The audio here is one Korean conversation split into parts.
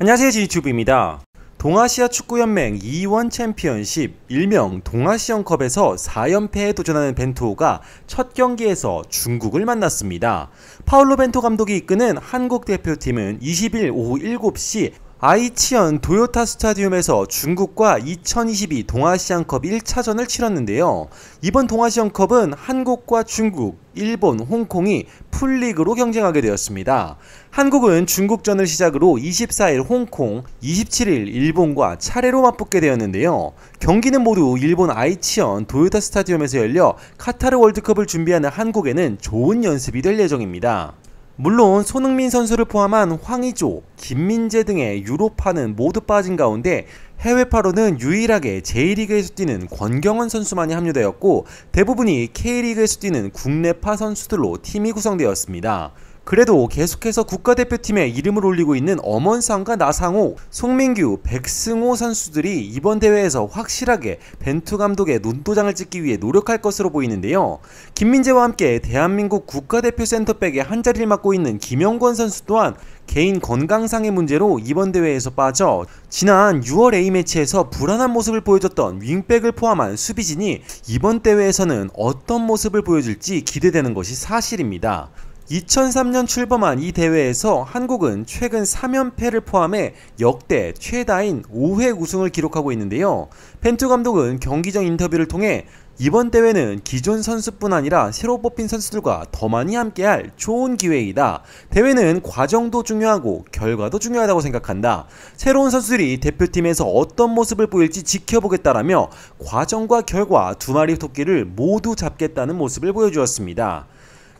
안녕하세요 지유튜브입니다. 동아시아 축구연맹 2원 e 챔피언십 일명 동아시안컵에서 4연패에 도전하는 벤투호가첫 경기에서 중국을 만났습니다. 파울로 벤토 감독이 이끄는 한국 대표팀은 20일 오후 7시 아이치현 도요타 스타디움에서 중국과 2022 동아시안컵 1차전을 치렀는데요. 이번 동아시안컵은 한국과 중국, 일본, 홍콩이 풀리그로 경쟁하게 되었습니다. 한국은 중국전을 시작으로 24일 홍콩, 27일 일본과 차례로 맞붙게 되었는데요. 경기는 모두 일본 아이치현 도요타 스타디움에서 열려 카타르 월드컵을 준비하는 한국에는 좋은 연습이 될 예정입니다. 물론 손흥민 선수를 포함한 황의조, 김민재 등의 유로파는 모두 빠진 가운데 해외파로는 유일하게 J리그에서 뛰는 권경원 선수만이 합류되었고 대부분이 K리그에서 뛰는 국내파 선수들로 팀이 구성되었습니다. 그래도 계속해서 국가대표팀에 이름을 올리고 있는 엄원상과 나상호, 송민규, 백승호 선수들이 이번 대회에서 확실하게 벤투 감독의 눈도장을 찍기 위해 노력할 것으로 보이는데요. 김민재와 함께 대한민국 국가대표 센터백의 한자리를 맡고 있는 김영권 선수 또한 개인 건강상의 문제로 이번 대회에서 빠져 지난 6월 A매치에서 불안한 모습을 보여줬던 윙백을 포함한 수비진이 이번 대회에서는 어떤 모습을 보여줄지 기대되는 것이 사실입니다. 2003년 출범한 이 대회에서 한국은 최근 3연패를 포함해 역대 최다인 5회 우승을 기록하고 있는데요. 펜투 감독은 경기 장 인터뷰를 통해 이번 대회는 기존 선수뿐 아니라 새로 뽑힌 선수들과 더 많이 함께할 좋은 기회이다. 대회는 과정도 중요하고 결과도 중요하다고 생각한다. 새로운 선수들이 대표팀에서 어떤 모습을 보일지 지켜보겠다라며 과정과 결과 두 마리 토끼를 모두 잡겠다는 모습을 보여주었습니다.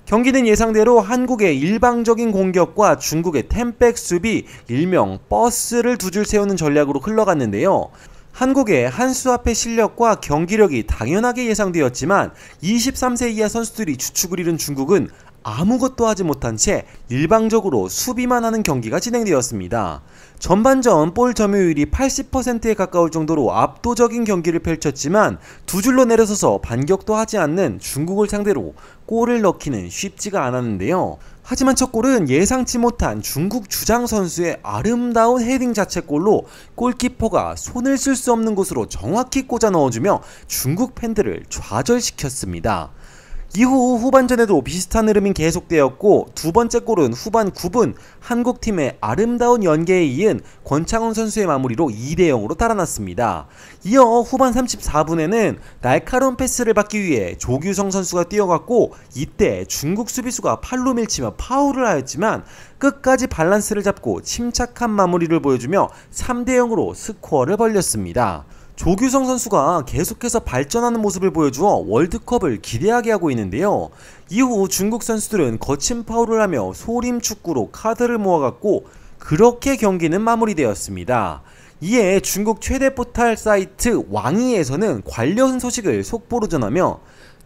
경기는 예상대로 한국의 일방적인 공격과 중국의 템백 수비, 일명 버스를 두 줄 세우는 전략으로 흘러갔는데요. 한국의 한수 앞에 실력과 경기력이 당연하게 예상되었지만 23세 이하 선수들이 주축을 잃은 중국은 아무것도 하지 못한 채 일방적으로 수비만 하는 경기가 진행되었습니다. 전반전 볼 점유율이 80%에 가까울 정도로 압도적인 경기를 펼쳤지만 두 줄로 내려서서 반격도 하지 않는 중국을 상대로 골을 넣기는 쉽지가 않았는데요. 하지만 첫 골은 예상치 못한 중국 주장 선수의 아름다운 헤딩 자체골로 골키퍼가 손을 쓸 수 없는 곳으로 정확히 꽂아 넣어주며 중국 팬들을 좌절시켰습니다. 이후 후반전에도 비슷한 흐름이 계속되었고 두 번째 골은 후반 9분 한국팀의 아름다운 연계에 이은 권창훈 선수의 마무리로 2대0으로 달아났습니다. 이어 후반 34분에는 날카로운 패스를 받기 위해 조규성 선수가 뛰어갔고 이때 중국 수비수가 팔로 밀치며 파울을 하였지만 끝까지 밸런스를 잡고 침착한 마무리를 보여주며 3대0으로 스코어를 벌렸습니다. 조규성 선수가 계속해서 발전하는 모습을 보여주어 월드컵을 기대하게 하고 있는데요. 이후 중국 선수들은 거친 파울을 하며 소림 축구로 카드를 모아갔고 그렇게 경기는 마무리되었습니다. 이에 중국 최대 포탈 사이트 왕이에서는 관련 소식을 속보로 전하며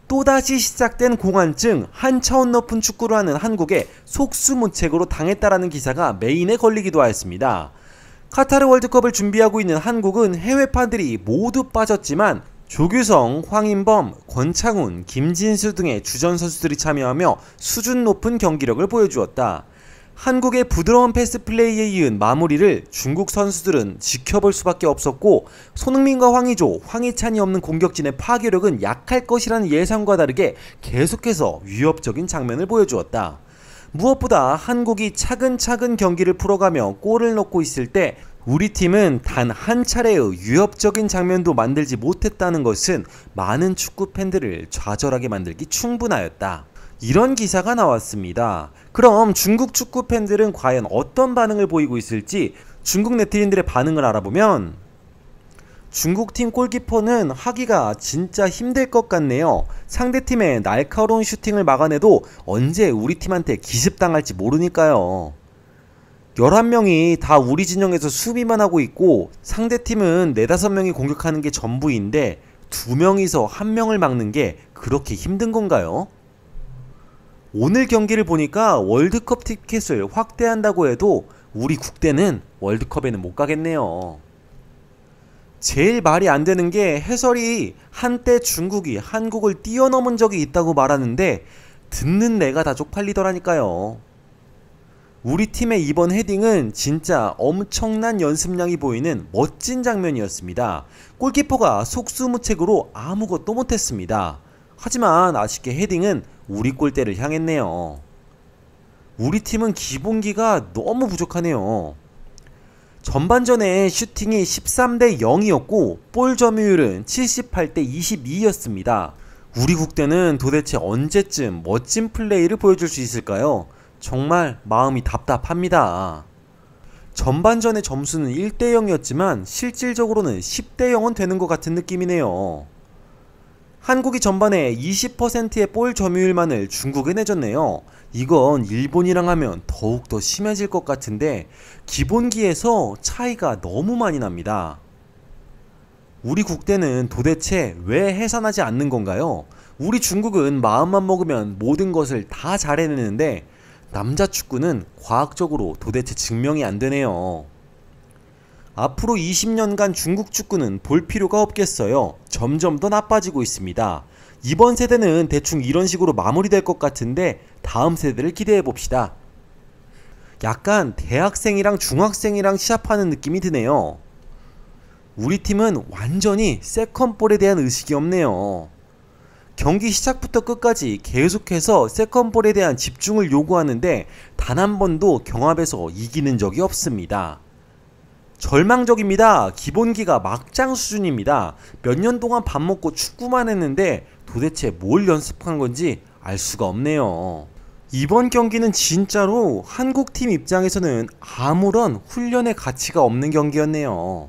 또다시 시작된 공안증 한 차원 높은 축구를 하는 한국에 속수무책으로 당했다라는 기사가 메인에 걸리기도 하였습니다. 카타르 월드컵을 준비하고 있는 한국은 해외 판들이 모두 빠졌지만 조규성, 황인범, 권창훈, 김진수 등의 주전 선수들이 참여하며 수준 높은 경기력을 보여주었다. 한국의 부드러운 패스 플레이에 이은 마무리를 중국 선수들은 지켜볼 수밖에 없었고 손흥민과 황의조, 황희찬이 없는 공격진의 파괴력은 약할 것이라는 예상과 다르게 계속해서 위협적인 장면을 보여주었다. 무엇보다 한국이 차근차근 경기를 풀어가며 골을 넣고 있을 때 우리 팀은 단 한 차례의 위협적인 장면도 만들지 못했다는 것은 많은 축구 팬들을 좌절하게 만들기 충분하였다. 이런 기사가 나왔습니다. 그럼 중국 축구 팬들은 과연 어떤 반응을 보이고 있을지 중국 네티즌들의 반응을 알아보면 중국팀 골키퍼는 하기가 진짜 힘들 것 같네요. 상대팀의 날카로운 슈팅을 막아내도 언제 우리 팀한테 기습당할지 모르니까요. 11명이 다 우리 진영에서 수비만 하고 있고 상대팀은 4, 5명이 공격하는 게 전부인데 2명이서 1명을 막는 게 그렇게 힘든 건가요? 오늘 경기를 보니까 월드컵 티켓을 확대한다고 해도 우리 국대는 월드컵에는 못 가겠네요. 제일 말이 안 되는 게 해설이 한때 중국이 한국을 뛰어넘은 적이 있다고 말하는데 듣는 내가 다 쪽팔리더라니까요. 우리 팀의 이번 헤딩은 진짜 엄청난 연습량이 보이는 멋진 장면이었습니다. 골키퍼가 속수무책으로 아무것도 못했습니다. 하지만 아쉽게 헤딩은 우리 골대를 향했네요. 우리 팀은 기본기가 너무 부족하네요. 전반전에 슈팅이 13대 0이었고 볼 점유율은 78대 22였습니다. 우리 국대는 도대체 언제쯤 멋진 플레이를 보여줄 수 있을까요? 정말 마음이 답답합니다. 전반전의 점수는 1대 0이었지만 실질적으로는 10대 0은 되는 것 같은 느낌이네요. 한국이 전반에 20%의 볼 점유율만을 중국에 내줬네요. 이건 일본이랑 하면 더욱더 심해질 것 같은데 기본기에서 차이가 너무 많이 납니다. 우리 국대는 도대체 왜 해산하지 않는 건가요? 우리 중국은 마음만 먹으면 모든 것을 다 잘해내는데 남자 축구는 과학적으로 도대체 증명이 안 되네요. 앞으로 20년간 중국 축구는 볼 필요가 없겠어요. 점점 더 나빠지고 있습니다. 이번 세대는 대충 이런 식으로 마무리될 것 같은데 다음 세대를 기대해 봅시다. 약간 대학생이랑 중학생이랑 시합하는 느낌이 드네요. 우리 팀은 완전히 세컨볼에 대한 의식이 없네요. 경기 시작부터 끝까지 계속해서 세컨볼에 대한 집중을 요구하는데 단 한 번도 경합에서 이기는 적이 없습니다. 절망적입니다. 기본기가 막장 수준입니다. 몇 년 동안 밥 먹고 축구만 했는데 도대체 뭘 연습한 건지 알 수가 없네요. 이번 경기는 진짜로 한국팀 입장에서는 아무런 훈련의 가치가 없는 경기였네요.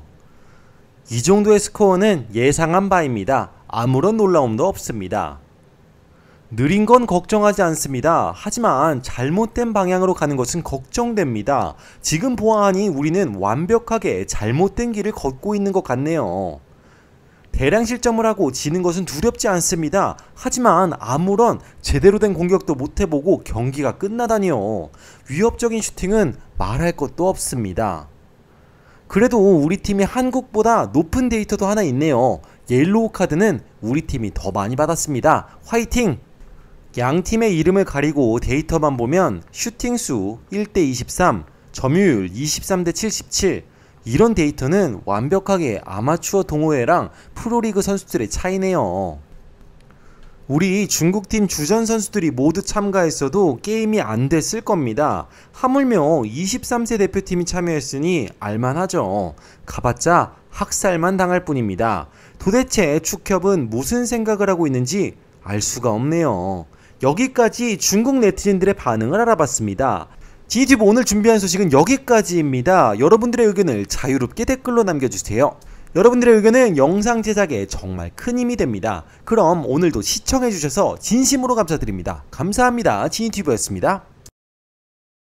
이 정도의 스코어는 예상한 바입니다. 아무런 놀라움도 없습니다. 느린 건 걱정하지 않습니다. 하지만 잘못된 방향으로 가는 것은 걱정됩니다. 지금 보아하니 우리는 완벽하게 잘못된 길을 걷고 있는 것 같네요. 대량 실점을 하고 지는 것은 두렵지 않습니다. 하지만 아무런 제대로 된 공격도 못 해보고 경기가 끝나다니요. 위협적인 슈팅은 말할 것도 없습니다. 그래도 우리 팀이 한국보다 높은 데이터도 하나 있네요. 옐로우 카드는 우리 팀이 더 많이 받았습니다. 화이팅! 양 팀의 이름을 가리고 데이터만 보면 슈팅 수 1대 23, 점유율 23대 77, 이런 데이터는 완벽하게 아마추어 동호회랑 프로리그 선수들의 차이네요. 우리 중국팀 주전 선수들이 모두 참가했어도 게임이 안 됐을 겁니다. 하물며 23세 대표팀이 참여했으니 알만하죠. 가봤자 학살만 당할 뿐입니다. 도대체 축협은 무슨 생각을 하고 있는지 알 수가 없네요. 여기까지 중국 네티즌들의 반응을 알아봤습니다. 지티브 오늘 준비한 소식은 여기까지입니다. 여러분들의 의견을 자유롭게 댓글로 남겨주세요. 여러분들의 의견은 영상 제작에 정말 큰 힘이 됩니다. 그럼 오늘도 시청해주셔서 진심으로 감사드립니다. 감사합니다. 지니튜브였습니다.